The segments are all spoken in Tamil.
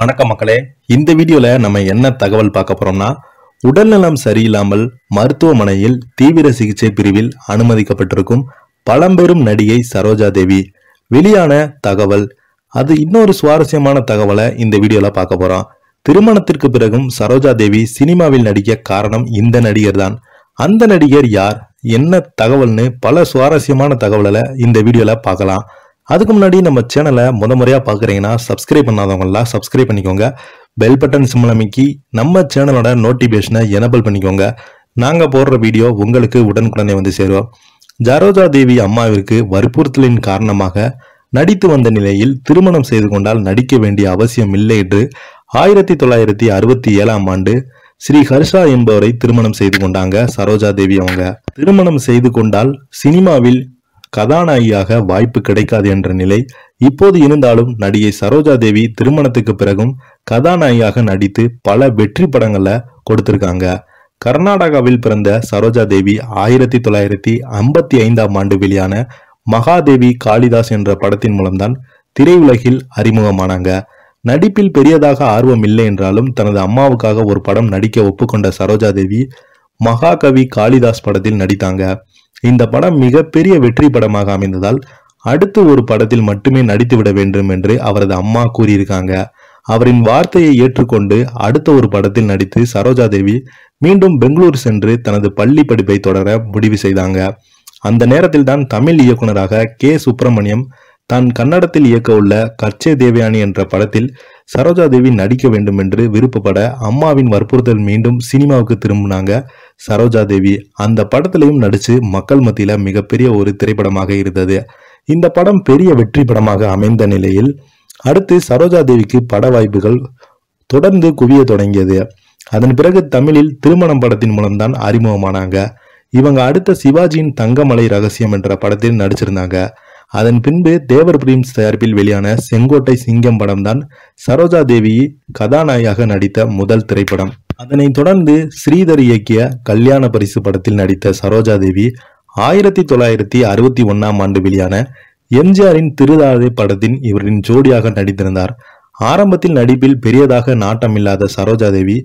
வணக்கம் மக்களே இந்த வீடியோல நம்ம என்ன தகவல் பார்க்க போறோம்னா உடல்நலம் சரியில்லாமல் மருத்துவமனையில் தீவிர சிகிச்சை பிரிவில் அனுமதிக்கப்பட்டிருக்கும் பழம்பெரும் நடிகை சரோஜா தேவி வெளியான தகவல் அது இன்னொரு சுவாரஸ்யமான தகவலை இந்த வீடியோல பார்க்க போறோம் திருமணத்திற்கு பிறகும் சரோஜா தேவி சினிமாவில் நடிக்க காரணம் இந்த நடிகர் தான் அந்த நடிகர் யார் என்ன தகவல்னு பல சுவாரஸ்யமான தகவல்களை இந்த வீடியோல பார்க்கலாம் அதுக்கு முன்னாடி நம்ம சேனலை முத முறையாக பார்க்குறீங்கன்னா சப்ஸ்கிரைப் பண்ணாதவங்களாம் சப்ஸ்கிரைப் பண்ணிக்கோங்க பெல் பட்டன் சிம்மில் அமைக்கி நம்ம சேனலோட நோட்டிஃபிகேஷனை எனபிள் பண்ணிக்கோங்க நாங்கள் போடுற வீடியோ உங்களுக்கு உடனுக்குடனே வந்து சேரும் ஜரோஜா தேவி அம்மாவிற்கு வற்புறுத்தலின் காரணமாக நடித்து வந்த நிலையில் திருமணம் செய்து கொண்டால் நடிக்க வேண்டிய அவசியம் இல்லை என்று ஆயிரத்தி தொள்ளாயிரத்தி அறுபத்தி ஏழாம் ஆண்டு ஸ்ரீ ஹர்ஷா என்பவரை திருமணம் செய்து கொண்டாங்க சரோஜா தேவி அவங்க திருமணம் செய்து கொண்டால் சினிமாவில் கதாநாயகியாக வாய்ப்பு கிடைக்காது என்ற நிலை இப்போது இருந்தாலும் நடிகை சரோஜா தேவி திருமணத்துக்கு பிறகும் கதாநாயகியாக நடித்து பல வெற்றி படங்களை கொடுத்திருக்காங்க கர்நாடகாவில் பிறந்த சரோஜா தேவி ஆயிரத்தி தொள்ளாயிரத்தி ஐம்பத்தி ஐந்தாம் ஆண்டு வெளியான மகாதேவி காளிதாஸ் என்ற படத்தின் மூலம்தான் திரையுலகில் அறிமுகமானாங்க நடிப்பில் பெரியதாக ஆர்வம் இல்லை என்றாலும் தனது அம்மாவுக்காக ஒரு படம் நடிக்க ஒப்புக்கொண்ட சரோஜா தேவி மகாகவி காளிதாஸ் படத்தில் நடித்தாங்க இந்த படம் மிகப்பெரிய வெற்றி படமாக அமைந்ததால் அடுத்து ஒரு படத்தில் மட்டுமே நடித்துவிட வேண்டும் என்று அவரது அம்மா கூறியிருக்காங்க அவரின் வார்த்தையை ஏற்றுக்கொண்டு அடுத்த ஒரு படத்தில் நடித்து சரோஜா தேவி மீண்டும் பெங்களூர் சென்று தனது பள்ளி படிப்பை தொடர முடிவு செய்தாங்க அந்த நேரத்தில் தான் தமிழ் இயக்குனராக கே சுப்பிரமணியம் தான் கன்னடத்தில் இயக்க உள்ள கச்சே தேவயானி என்ற படத்தில் சரோஜா தேவி நடிக்க வேண்டும் என்று விருப்பப்பட அம்மாவின் வற்புறுத்தல் மீண்டும் சினிமாவுக்கு திரும்பினாங்க சரோஜா தேவி அந்த படத்திலையும் நடிச்சு மக்கள் மத்தியில மிகப்பெரிய ஒரு திரைப்படமாக இருந்தது இந்த படம் பெரிய வெற்றி படமாக அமைந்த நிலையில் அடுத்து சரோஜா தேவிக்கு பட வாய்ப்புகள் தொடர்ந்து குவிய தொடங்கியது அதன் பிறகு தமிழில் திருமணம் படத்தின் மூலம்தான் அறிமுகமானாங்க இவங்க அடுத்த சிவாஜியின் தங்கமலை ரகசியம் என்ற படத்தில் நடிச்சிருந்தாங்க அதன் பின்பு தேவர் பிரீம்ஸ் தயாரிப்பில் வெளியான செங்கோட்டை சிங்கம் படம் தான் சரோஜா தேவி கதாநாயகியாக நடித்த முதல் திரைப்படம் அதனைத் தொடர்ந்து ஸ்ரீதர் இயக்கிய கல்யாண பரிசு படத்தில் நடித்த சரோஜா தேவி ஆயிரத்தி தொள்ளாயிரத்தி அறுபத்தி ஒன்னாம் ஆண்டு வெளியான எம்ஜிஆரின் திருதாதை படத்தின் இவரின் ஜோடியாக நடித்திருந்தார் ஆரம்பத்தில் நடிப்பில் பெரியதாக நாட்டமில்லாத சரோஜா தேவி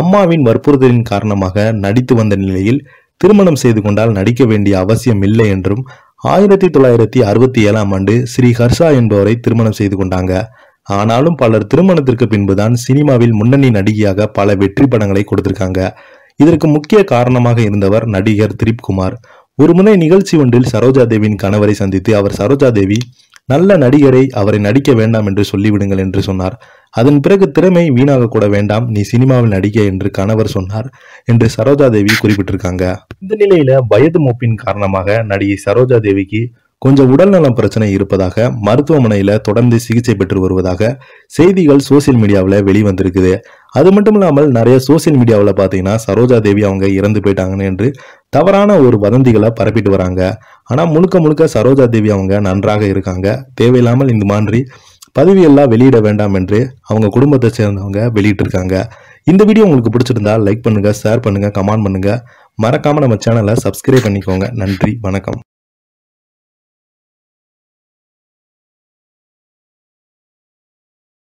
அம்மாவின் வற்புறுத்தலின் காரணமாக நடித்து வந்த நிலையில் திருமணம் செய்து கொண்டால் நடிக்க வேண்டிய அவசியம் இல்லை என்றும் ஆயிரத்தி தொள்ளாயிரத்தி அறுபத்தி ஏழாம் ஆண்டு ஸ்ரீ ஹர்ஷா என்பவரை திருமணம் செய்து கொண்டாங்க ஆனாலும் பலர் திருமணத்திற்கு பின்புதான் சினிமாவில் முன்னணி நடிகையாக பல வெற்றி படங்களை கொடுத்திருக்காங்க இதற்கு முக்கிய காரணமாக இருந்தவர் நடிகர் திரிப்குமார் ஒருமுறை நிகழ்ச்சி ஒன்றில் சரோஜா தேவியின் கணவரை சந்தித்து அவர் சரோஜா தேவி நல்ல நடிகரை அவரை நடிக்க வேண்டாம் என்று சொல்லிவிடுங்கள் என்று சொன்னார் அதன் பிறகு திறமை வீணாக கூட வேண்டாம் நீ சினிமாவில் நடிக்க என்று கணவர் சொன்னார் என்று சரோஜா தேவி குறிப்பிட்டிருக்காங்க இந்த நிலையில வயது மூப்பின் காரணமாக நடிகை சரோஜா தேவிக்கு கொஞ்சம் உடல்நலம் பிரச்சனை இருப்பதாக மருத்துவமனையில தொடர்ந்து சிகிச்சை பெற்று வருவதாக செய்திகள் சோசியல் மீடியாவில் வெளிவந்திருக்குது அது மட்டும் இல்லாமல் நிறைய சோசியல் மீடியாவில் பார்த்தீங்கன்னா சரோஜா தேவி அவங்க இறந்து போயிட்டாங்கன்னு என்று தவறான ஒரு வதந்திகளை பரப்பிட்டு வராங்க ஆனால் முழுக்க முழுக்க சரோஜா தேவி அவங்க நன்றாக இருக்காங்க தேவையில்லாமல் இந்த மாதிரி பதவியெல்லாம் வெளியிட வேண்டாம் என்று அவங்க குடும்பத்தை சேர்ந்தவங்க வெளியிட்டிருக்காங்க இந்த வீடியோ உங்களுக்கு பிடிச்சிருந்தா லைக் பண்ணுங்கள் ஷேர் பண்ணுங்கள் கமெண்ட் பண்ணுங்கள் மறக்காமல் நம்ம சேனலை சப்ஸ்கிரைப் பண்ணிக்கோங்க நன்றி வணக்கம்